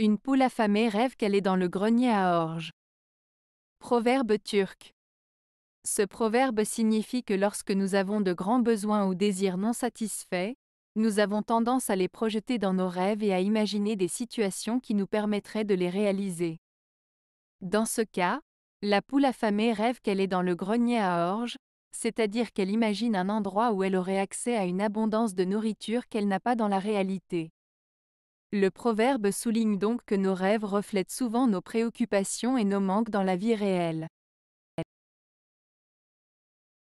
Une poule affamée rêve qu'elle est dans le grenier à orge. Proverbe turc. Ce proverbe signifie que lorsque nous avons de grands besoins ou désirs non satisfaits, nous avons tendance à les projeter dans nos rêves et à imaginer des situations qui nous permettraient de les réaliser. Dans ce cas, la poule affamée rêve qu'elle est dans le grenier à orge, c'est-à-dire qu'elle imagine un endroit où elle aurait accès à une abondance de nourriture qu'elle n'a pas dans la réalité. Le proverbe souligne donc que nos rêves reflètent souvent nos préoccupations et nos manques dans la vie réelle.